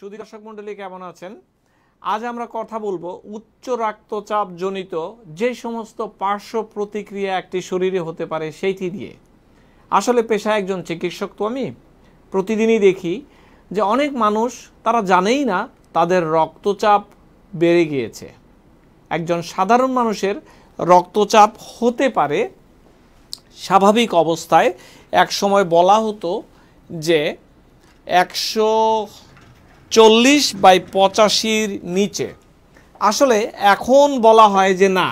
সুধীর দর্শক মণ্ডলী কেমন আছেন আজ আমরা কথা বলবো উচ্চ রক্তচাপজনিত যে সমস্ত পার্শ্ব প্রতিক্রিয়া একটি শরীরে হতে পারে সেইটি দিয়ে আসলে পেশায় একজন চিকিৎসক তো আমি প্রতিদিনই দেখি যে অনেক মানুষ তারা জানেই না তাদের রক্তচাপ বেড়ে গিয়েছে একজন সাধারণ মানুষের রক্তচাপ হতে পারে স্বাভাবিক অবস্থায় এক সময় বলা হতো যে একশো চল্লিশ বাই পঁচাশির নিচে আসলে এখন বলা হয় যে না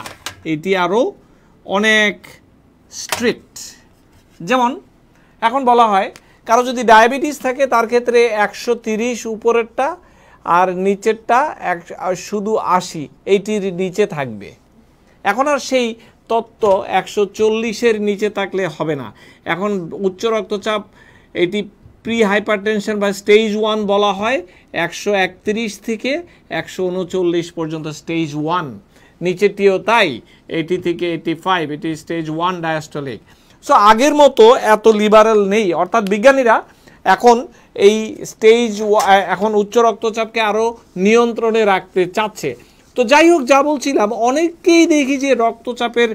এটি আরও অনেক স্ট্রিক্ট যেমন এখন বলা হয় কারো যদি ডায়াবেটিস থাকে তার ক্ষেত্রে একশো তিরিশ উপরেরটা আর নিচেরটা এক শুধু আশি এইটির নিচে থাকবে এখন আর সেই তত্ত্ব একশো চল্লিশের নিচে থাকলে হবে না এখন উচ্চ রক্তচাপ এটি প্রি হাইপারটেনশন বা স্টেজ ওয়ান বলা হয় একশো একত্রিশ থেকে একশো উনচল্লিশ পর্যন্ত স্টেজ ওয়ান নিচেটিও তাই এইটি থেকে এইটি ফাইভ এটি স্টেজ ওয়ান ডায়াস্টলিক সো আগের মতো এত লিবারেল নেই অর্থাৎ বিজ্ঞানীরা এখন এই স্টেজ এখন উচ্চ রক্তচাপকে আরও নিয়ন্ত্রণে রাখতে চাচ্ছে তো যাই হোক যা বলছিলাম অনেককেই দেখি যে রক্তচাপের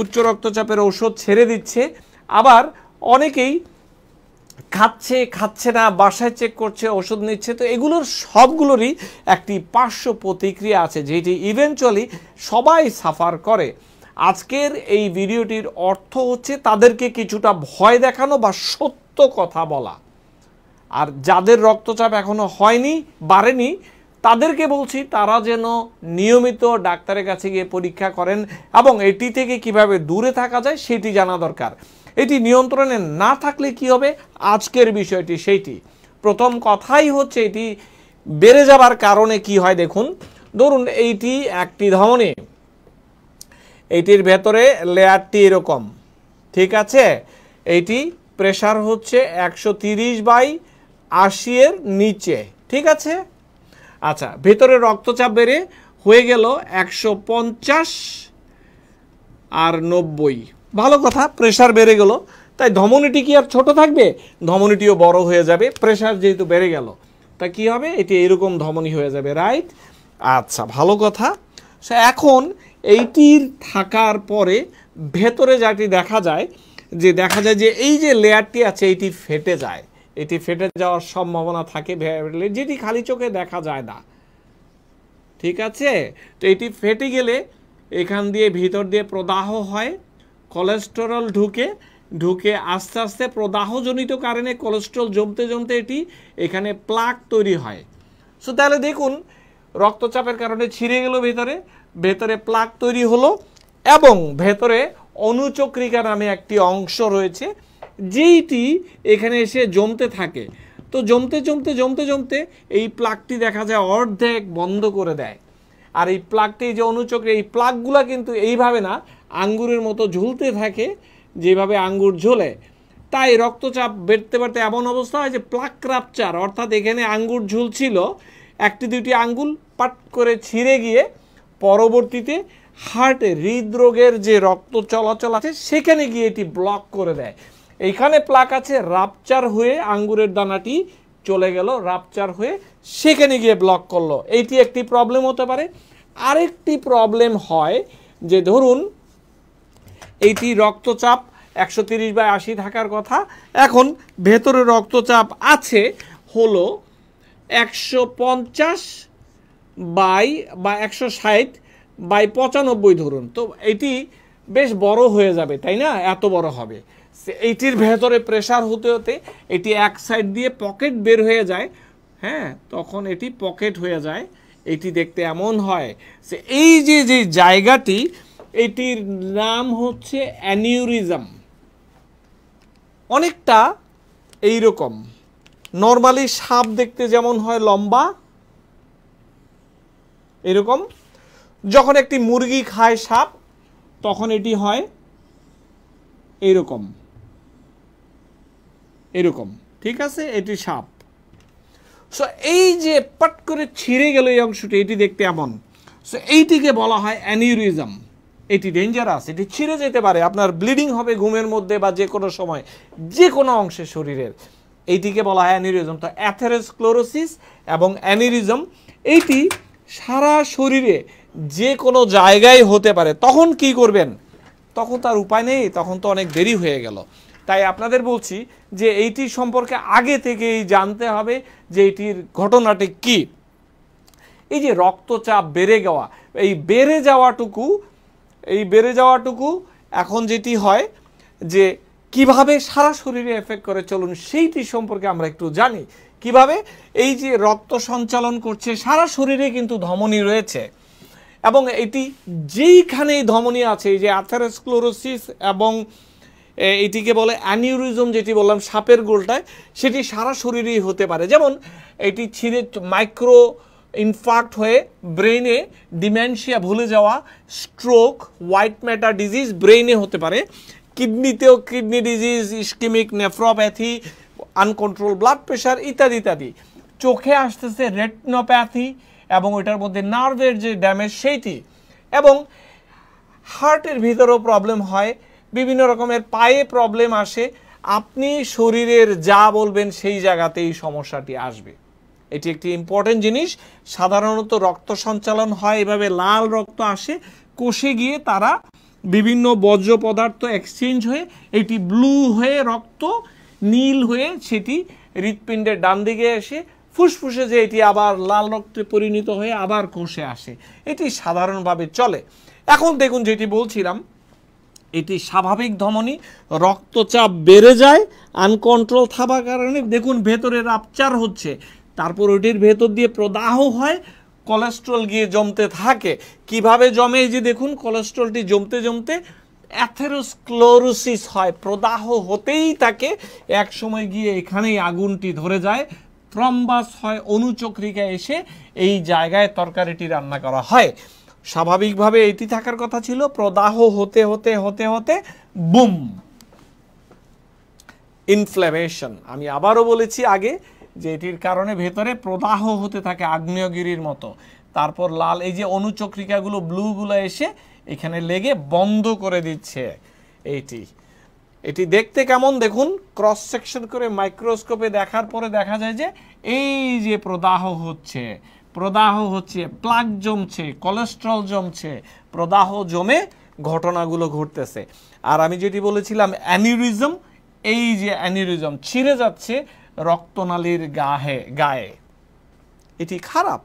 উচ্চ রক্তচাপের ওষুধ ছেড়ে দিচ্ছে আবার অনেকেই খাচ্ছে খাচ্ছে না বাসায় চেক করছে ওষুধ নিচ্ছে তো এগুলোর সবগুলোরই একটি পার্শ্ব প্রতিক্রিয়া আছে যেটি ইভেনচুয়ালি সবাই সাফার করে আজকের এই ভিডিওটির অর্থ হচ্ছে তাদেরকে কিছুটা ভয় দেখানো বা সত্য কথা বলা আর যাদের রক্তচাপ এখনও হয়নি বাড়েনি তাদেরকে বলছি তারা যেন নিয়মিত ডাক্তারের কাছে গিয়ে পরীক্ষা করেন এবং এটি থেকে কিভাবে দূরে থাকা যায় সেটি জানা দরকার এটি নিয়ন্ত্রণে না থাকলে কি হবে আজকের বিষয়টি সেইটি প্রথম কথাই হচ্ছে এটি বেড়ে যাবার কারণে কি হয় দেখুন ধরুন এইটি একটি ধমনী এইটির ভেতরে লেয়ারটি এরকম ঠিক আছে এইটি প্রেশার হচ্ছে একশো তিরিশ বাই আশি এর নিচে ঠিক আছে আচ্ছা ভেতরে রক্তচাপ বেড়ে হয়ে গেল একশো পঞ্চাশ আর নব্বই ভালো কথা প্রেশার বেড়ে গেল তাই ধমনীটি কি আর ছোট থাকবে ধমনীটিও বড় হয়ে যাবে প্রেশার যেহেতু বেড়ে গেল তা কি হবে এটি এরকম ধমনী হয়ে যাবে রাইট আচ্ছা ভালো কথা সে এখন এইটির থাকার পরে ভেতরে যাটি দেখা যায় যে দেখা যায় যে এই যে লেয়ারটি আছে এটি ফেটে যায় এটি ফেটে যাওয়ার সম্ভাবনা থাকে যেটি খালি চোখে দেখা যায় না ঠিক আছে তো এটি ফেটে গেলে এখান দিয়ে ভিতর দিয়ে প্রদাহ হয় কোলেস্টেরল ঢুকে ঢুকে আস্তে আস্তে প্রদাহজনিত কারণে কোলেস্ট্রল জমতে জমতে এটি এখানে প্লাক তৈরি হয় সো তাহলে দেখুন রক্তচাপের কারণে ছিঁড়ে গেল ভেতরে ভেতরে প্লাক তৈরি হলো এবং ভেতরে অনুচক্রিকা নামে একটি অংশ রয়েছে যেইটি এখানে এসে জমতে থাকে তো জমতে জমতে জমতে জমতে এই প্লাকটি দেখা যায় অর্ধেক বন্ধ করে দেয় আর এই প্লাগটি যে অনুচক্রে এই প্লাগগুলা কিন্তু এইভাবে না আঙ্গুরের মতো ঝুলতে থাকে যেভাবে আঙ্গুর ঝোলে তাই রক্তচাপ বেড়তে বাড়তে এমন অবস্থা হয় যে প্লাক রাপচার অর্থাৎ এখানে আঙ্গুর ঝুলছিল একটি দুটি আঙ্গুল পাট করে ছিঁড়ে গিয়ে পরবর্তীতে হার্টে হৃদরোগের যে রক্ত চলাচল আছে সেখানে গিয়ে এটি ব্লক করে দেয় এইখানে প্লাক আছে রাপচার হয়ে আঙ্গুরের দানাটি চলে গেল রাপচার হয়ে সেখানে গিয়ে ব্লক করলো এইটি একটি প্রবলেম হতে পারে আরেকটি প্রবলেম হয় যে ধরুন এইটি রক্তচাপ একশো তিরিশ বা আশি থাকার কথা এখন ভেতরে রক্তচাপ আছে হলো একশো পঞ্চাশ বাই বা একশো ষাট বাই পঁচানব্বই ধরুন তো এটি বেশ বড় হয়ে যাবে তাই না এত বড় হবে এইটির ভেতরে প্রেশার হতে হতে এটি এক সাইড দিয়ে পকেট বের হয়ে যায় হ্যাঁ তখন এটি পকেট হয়ে যায় এটি দেখতে এমন হয় সে এই যে যে জায়গাটি এটির নাম হচ্ছে অ্যানিউরিজম অনেকটা এই রকম নর্মালি সাপ দেখতে যেমন হয় লম্বা এরকম যখন একটি মুরগি খায় সাপ তখন এটি হয় এরকম এরকম ঠিক আছে এটি সাপ সো এই যে পট করে ছিঁড়ে গেল এই অংশটি এটি দেখতে এমন সো এইটিকে বলা হয় অ্যানিউরিজম এটি ডেঞ্জারাস এটি ছিঁড়ে যেতে পারে আপনার ব্লিডিং হবে ঘুমের মধ্যে বা যে কোনো সময় যে কোনো অংশে শরীরের এইটিকে বলা হয় অ্যানিউরিজম তো ক্লোরোসিস এবং অ্যানিউরিজম এইটি সারা শরীরে যে কোনো জায়গায় হতে পারে তখন কি করবেন তখন তার উপায় নেই তখন তো অনেক দেরি হয়ে গেল তাই আপনাদের বলছি যে এইটি সম্পর্কে আগে থেকেই জানতে হবে যে এটির ঘটনাটি কী এই যে রক্তচাপ বেড়ে যাওয়া এই বেড়ে যাওয়াটুকু এই বেড়ে যাওয়াটুকু এখন যেটি হয় যে কিভাবে সারা শরীরে এফেক্ট করে চলুন সেইটি সম্পর্কে আমরা একটু জানি কিভাবে এই যে রক্ত সঞ্চালন করছে সারা শরীরে কিন্তু ধমনী রয়েছে এবং এটি যেইখানেই ধমনী আছে এই যে অ্যাথারেসক্লোরোসিস এবং এটিকে বলে অ্যানিউরিজম যেটি বললাম সাপের গোলটায় সেটি সারা শরীরেই হতে পারে যেমন এটি ছিঁড়ে মাইক্রো ইনফার্ক্ট হয়ে ব্রেনে ডিমেনশিয়া ভুলে যাওয়া স্ট্রোক হোয়াইট ম্যাটার ডিজিজ ব্রেনে হতে পারে কিডনিতেও kidney disease ischemic nephropathy uncontrolled blood pressure ইত্যাদি ইত্যাদি চোখে আসতেছে রেটনোপ্যাথি এবং ওইটার মধ্যে নার্ভের যে ড্যামেজ সেইটি এবং হার্টের ভিতরেও প্রবলেম হয় বিভিন্ন রকমের পায়ে প্রবলেম আসে আপনি শরীরের যা বলবেন সেই জায়গাতে এই সমস্যাটি আসবে এটি একটি ইম্পর্টেন্ট জিনিস সাধারণত রক্ত সঞ্চালন হয় এভাবে লাল রক্ত আসে কোষে গিয়ে তারা বিভিন্ন বর্জ্য পদার্থ এক্সচেঞ্জ হয়ে এটি ব্লু হয়ে রক্ত নীল হয়ে সেটি হৃৎপিণ্ডের ডান দিকে এসে ফুসফুসে যে এটি আবার লাল রক্তে পরিণত হয়ে আবার কোষে আসে এটি সাধারণভাবে চলে এখন দেখুন যেটি বলছিলাম এটি স্বাভাবিক ধমনী রক্তচাপ বেড়ে যায় আনকন্ট্রোল থাকার কারণে দেখুন ভেতরে রাপচার হচ্ছে তারপর ওটির ভেতর দিয়ে প্রদাহ হয় কোলেস্ট্রল গিয়ে জমতে থাকে কিভাবে জমে এই যে দেখুন কোলেস্ট্রলটি জমতে জমতে অ্যাথেরোস্ক্লোরোসিস হয় প্রদাহ হতেই তাকে এক সময় গিয়ে এখানেই আগুনটি ধরে যায় থ্রম্বাস হয় অনুচক্রিকা এসে এই জায়গায় তরকারিটি রান্না করা হয় স্বাভাবিকভাবে এটি থাকার কথা ছিল প্রদাহ হতে হতে হতে হতে বুম ইনফ্ল্যামেশন আমি আবারও বলেছি আগে যে এটির কারণে ভেতরে প্রদাহ হতে থাকে আগ্নেয়গিরির মতো তারপর লাল এই যে অনুচক্রিকাগুলো ব্লুগুলো এসে এখানে লেগে বন্ধ করে দিচ্ছে এইটি এটি দেখতে কেমন দেখুন ক্রস সেকশন করে মাইক্রোস্কোপে দেখার পরে দেখা যায় যে এই যে প্রদাহ হচ্ছে প্রদাহ হচ্ছে প্লাক জমছে কোলেস্ট্রল জমছে প্রদাহ জমে ঘটনাগুলো ঘটতেছে আর আমি যেটি বলেছিলাম অ্যানিউরিজম এই যে অ্যানিউরিজম ছিঁড়ে যাচ্ছে রক্তনালীর গাহে গায়ে এটি খারাপ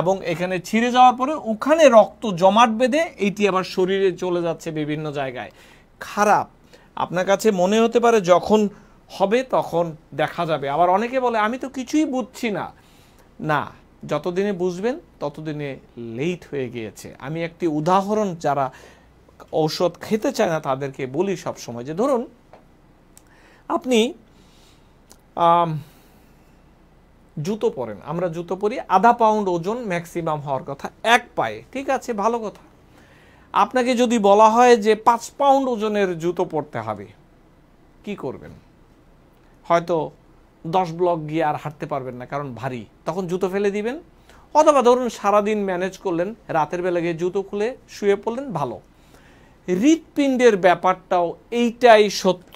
এবং এখানে ছিঁড়ে যাওয়ার পরে ওখানে রক্ত জমাট বেঁধে এটি আবার শরীরে চলে যাচ্ছে বিভিন্ন জায়গায় খারাপ আপনার কাছে মনে হতে পারে যখন হবে তখন দেখা যাবে আবার অনেকে বলে আমি তো কিছুই বুঝছি না না যতদিনে বুঝবেন ততদিনে লেট হয়ে গিয়েছে আমি একটি উদাহরণ যারা ঔষধ খেতে চায় না তাদেরকে বলি সব সময় যে ধরুন আপনি জুতো পরেন আমরা জুতো পরি আধা পাউন্ড ওজন ম্যাক্সিমাম হওয়ার কথা এক পায়ে ঠিক আছে ভালো কথা আপনাকে যদি বলা হয় যে পাঁচ পাউন্ড ওজনের জুতো পরতে হবে কি করবেন হয়তো দশ ব্লক গিয়ে আর হাঁটতে পারবেন না কারণ ভারী তখন জুতো ফেলে দিবেন অথবা ধরুন সারাদিন ম্যানেজ করলেন রাতের বেলা গিয়ে জুতো খুলে শুয়ে পড়লেন ভালো হৃৎপিণ্ডের ব্যাপারটাও এইটাই সত্য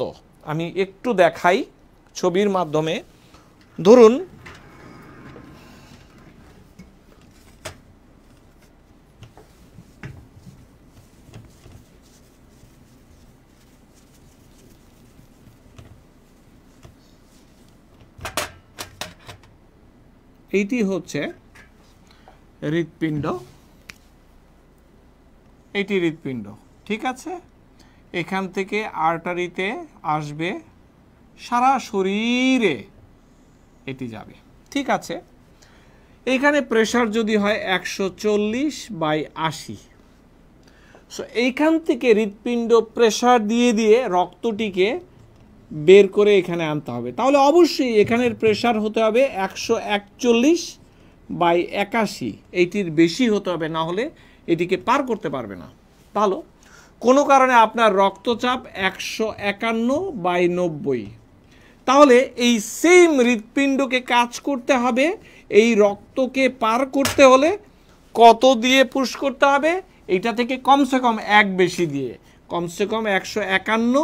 আমি একটু দেখাই ছবির মাধ্যমে ধরুন এটি হচ্ছে হৃৎপিণ্ড এটি হৃৎপিণ্ড ঠিক আছে এখান থেকে আর্টারিতে আসবে সারা শরীরে এটি যাবে ঠিক আছে এখানে প্রেশার যদি হয় একশো চল্লিশ বাই আশি সো এইখান থেকে হৃৎপিণ্ড প্রেশার দিয়ে দিয়ে রক্তটিকে বের করে এখানে আনতে হবে তাহলে অবশ্যই এখানের প্রেশার হতে হবে একশো একচল্লিশ বাই একাশি এইটির বেশি হতে হবে না হলে এটিকে পার করতে পারবে না ভালো কোনো কারণে আপনার রক্তচাপ একশো একান্ন বাই নব্বই তাহলে এই সেম হৃৎপিণ্ডকে কাজ করতে হবে এই রক্তকে পার করতে হলে কত দিয়ে পুশ করতে হবে এটা থেকে কমসে কম এক বেশি দিয়ে কমসে কম একশো একান্ন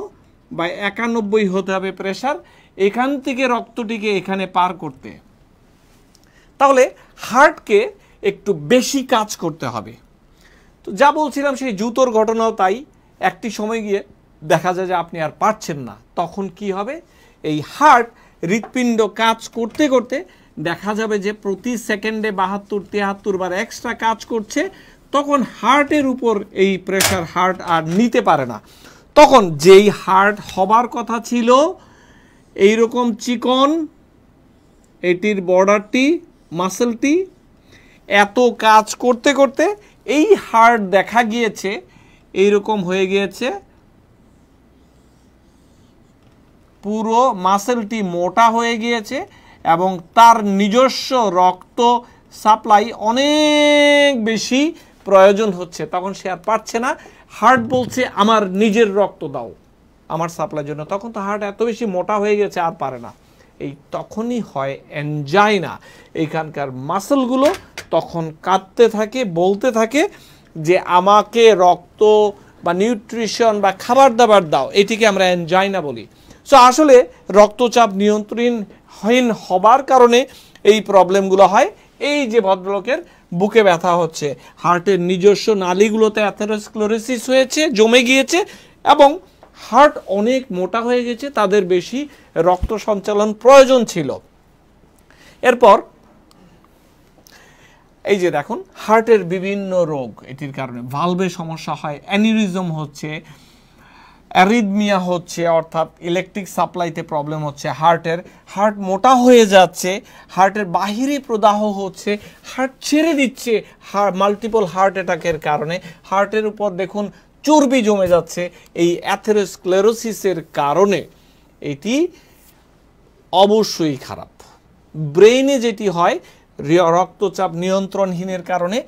বা একানব্বই হতে হবে প্রেশার এখান থেকে রক্তটিকে এখানে পার করতে তাহলে হার্টকে একটু বেশি কাজ করতে হবে তো যা বলছিলাম সেই জুতোর ঘটনাও তাই একটি সময় গিয়ে দেখা যায় যে আপনি আর পারছেন না তখন কি হবে এই হার্ট হৃৎপিণ্ড কাজ করতে করতে দেখা যাবে যে প্রতি সেকেন্ডে বাহাত্তর তিয়াত্তর বার এক্সট্রা কাজ করছে তখন হার্টের উপর এই প্রেশার হার্ট আর নিতে পারে না তখন যেই হার্ট হবার কথা ছিল এই রকম চিকন এটির বর্ডারটি মাসেলটি এত কাজ করতে করতে এই হার্ট দেখা গিয়েছে এই রকম হয়ে গিয়েছে পুরো মাসেলটি মোটা হয়ে গিয়েছে এবং তার নিজস্ব রক্ত সাপ্লাই অনেক বেশি প্রয়োজন হচ্ছে তখন সে আর পারছে না হার্ট বলছে আমার নিজের রক্ত দাও আমার সাপ্লাইয়ের জন্য তখন তো হার্ট এত বেশি মোটা হয়ে গেছে আর পারে না এই তখনই হয় অ্যানজাইনা এইখানকার মাসেলগুলো তখন কাঁদতে থাকে বলতে থাকে যে আমাকে রক্ত বা নিউট্রিশন বা খাবার দাবার দাও এটিকে আমরা অ্যাঞ্জাইনা বলি সো আসলে রক্তচাপ নিয়ন্ত্রণহীন হবার কারণে এই প্রবলেমগুলো হয় এই যে ভদ্রলোকের বুকে ব্যথা হচ্ছে হার্টের নিজস্ব নালিগুলোতে অ্যাথেরোস্ক্লোরেসিস হয়েছে জমে গিয়েছে এবং হার্ট অনেক মোটা হয়ে গেছে তাদের বেশি রক্ত সঞ্চালন প্রয়োজন ছিল এরপর এই যে দেখুন হার্টের বিভিন্ন রোগ এটির কারণে ভালভে সমস্যা হয় অ্যানিরিজম হচ্ছে অ্যারিদমিয়া হচ্ছে অর্থাৎ ইলেকট্রিক সাপ্লাইতে প্রবলেম হচ্ছে হার্টের হার্ট মোটা হয়ে যাচ্ছে হার্টের বাহিরে প্রদাহ হচ্ছে হার্ট ছেড়ে দিচ্ছে মাল্টিপল হার্ট অ্যাটাকের কারণে হার্টের উপর দেখুন চর্বি জমে যাচ্ছে এই অ্যাথেরোস্ক্লেরোসিসের কারণে এটি অবশ্যই খারাপ ব্রেইনে যেটি হয় রক্তচাপ নিয়ন্ত্রণহীনের কারণে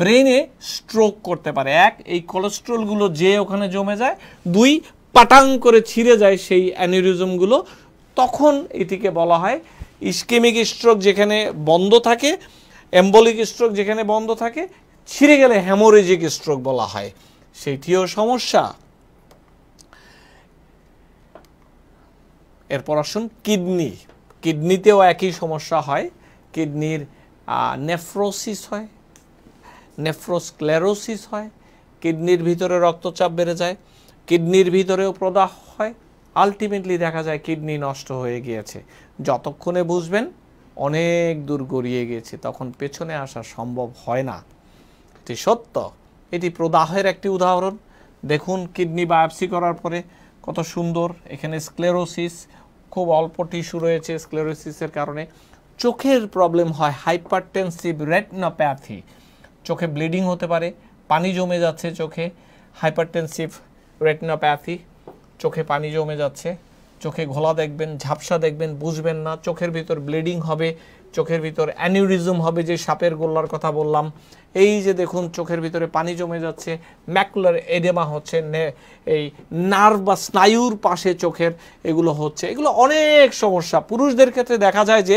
ব্রেনে স্ট্রোক করতে পারে এক এই কোলেস্ট্রলগুলো যে ওখানে জমে যায় দুই পাটাং করে ছিঁড়ে যায় সেই অ্যানিরিজমগুলো তখন এটিকে বলা হয় ইস্কেমিক স্ট্রোক যেখানে বন্ধ থাকে অ্যাম্বলিক স্ট্রোক যেখানে বন্ধ থাকে ছিঁড়ে গেলে হ্যামোরেজিক স্ট্রোক বলা হয় সেটিও সমস্যা এরপর আসুন কিডনি কিডনিতেও একই সমস্যা হয় কিডনির নেফ্রোসিস হয় নেফ্রোস্ক্লেরোসিস হয় কিডনির ভিতরে রক্তচাপ বেড়ে যায় কিডনির ভিতরেও প্রদাহ হয় আলটিমেটলি দেখা যায় কিডনি নষ্ট হয়ে গিয়েছে যতক্ষণে বুঝবেন অনেক দূর গড়িয়ে গেছে তখন পেছনে আসা সম্ভব হয় না এটি সত্য এটি প্রদাহের একটি উদাহরণ দেখুন কিডনি বায়োপসি করার পরে কত সুন্দর এখানে স্ক্লেরোসিস খুব অল্প টিস্যু রয়েছে স্ক্লেরোসিসের কারণে চোখের প্রবলেম হয় হাইপারটেনসিভ রেটনোপ্যাথি চোখে ব্লিডিং হতে পারে পানি জমে যাচ্ছে চোখে হাইপারটেনসিভ রেটনোপ্যাথি চোখে পানি জমে যাচ্ছে চোখে ঘোলা দেখবেন ঝাপসা দেখবেন বুঝবেন না চোখের ভিতর ব্লিডিং হবে চোখের ভিতর অ্যানিউরিজম হবে যে সাপের গোল্লার কথা বললাম এই যে দেখুন চোখের ভিতরে পানি জমে যাচ্ছে ম্যাকুলার এডেমা হচ্ছে এই নার্ভ বা স্নায়ুর পাশে চোখের এগুলো হচ্ছে এগুলো অনেক সমস্যা পুরুষদের ক্ষেত্রে দেখা যায় যে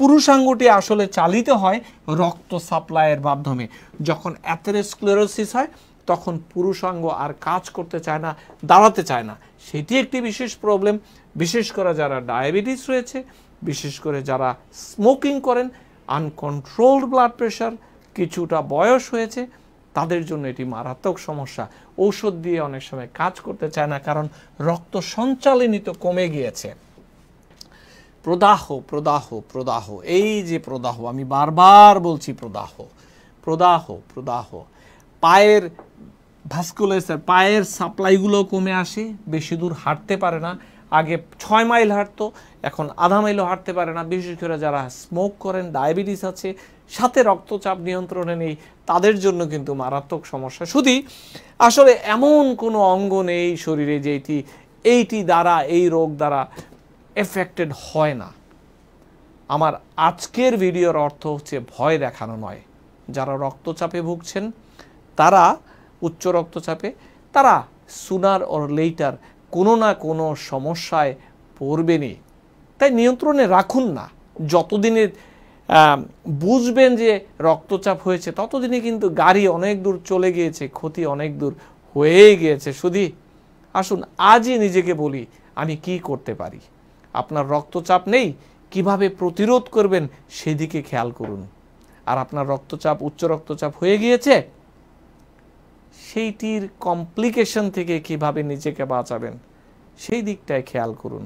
পুরুষাঙ্গটি আসলে চালিত হয় রক্ত সাপ্লাইয়ের মাধ্যমে যখন অ্যাথেরেসক্লেরোসিস হয় তখন পুরুষাঙ্গ আর কাজ করতে চায় না দাঁড়াতে চায় না সেটি একটি বিশেষ প্রবলেম বিশেষ করে যারা ডায়াবেটিস রয়েছে বিশেষ করে যারা স্মোকিং করেন আনকন্ট্রোলড ব্লাড প্রেশার কিছুটা বয়স হয়েছে তাদের জন্য এটি মারাত্মক সমস্যা ঔষধ দিয়ে অনেক সময় কাজ করতে চায় না কারণ রক্ত সঞ্চালিনিত কমে গিয়েছে প্রদাহ প্রদাহ প্রদাহ এই যে প্রদাহ আমি বারবার বলছি প্রদাহ প্রদাহ প্রদাহ পায়ের ভাস্কুলেসার পায়ের সাপ্লাইগুলো কমে আসে বেশি দূর হাঁটতে পারে না আগে ছয় মাইল হাঁটতো এখন আধা মাইলও হাঁটতে পারে না বিশেষ করে যারা স্মোক করেন ডায়াবেটিস আছে সাথে রক্তচাপ নিয়ন্ত্রণে নেই তাদের জন্য কিন্তু মারাত্মক সমস্যা শুধু আসলে এমন কোনো অঙ্গ নেই শরীরে যেটি এইটি দ্বারা এই রোগ দ্বারা এফেক্টেড হয় না আমার আজকের ভিডিওর অর্থ হচ্ছে ভয় দেখানো নয় যারা রক্তচাপে ভুগছেন তারা উচ্চ রক্তচাপে তারা সুনার ওর লেটার কোনো না কোনো সমস্যায় পড়বেনই তাই নিয়ন্ত্রণে রাখুন না যতদিনে বুঝবেন যে রক্তচাপ হয়েছে ততদিনে কিন্তু গাড়ি অনেক দূর চলে গিয়েছে ক্ষতি অনেক দূর হয়েই গিয়েছে শুধু আসুন আজই নিজেকে বলি আমি কি করতে পারি আপনার রক্তচাপ নেই কিভাবে প্রতিরোধ করবেন সেদিকে খেয়াল করুন আর আপনার রক্তচাপ উচ্চ রক্তচাপ হয়ে গিয়েছে সেইটির কমপ্লিকেশন থেকে কিভাবে নিজেকে বাঁচাবেন সেই দিকটায় খেয়াল করুন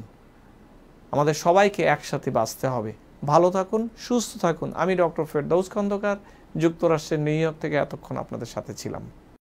আমাদের সবাইকে একসাথে বাঁচতে হবে ভালো থাকুন সুস্থ থাকুন আমি ডক্টর ফেরদৌস খন্দকার যুক্তরাষ্ট্রের নিউ ইয়র্ক থেকে এতক্ষণ আপনাদের সাথে ছিলাম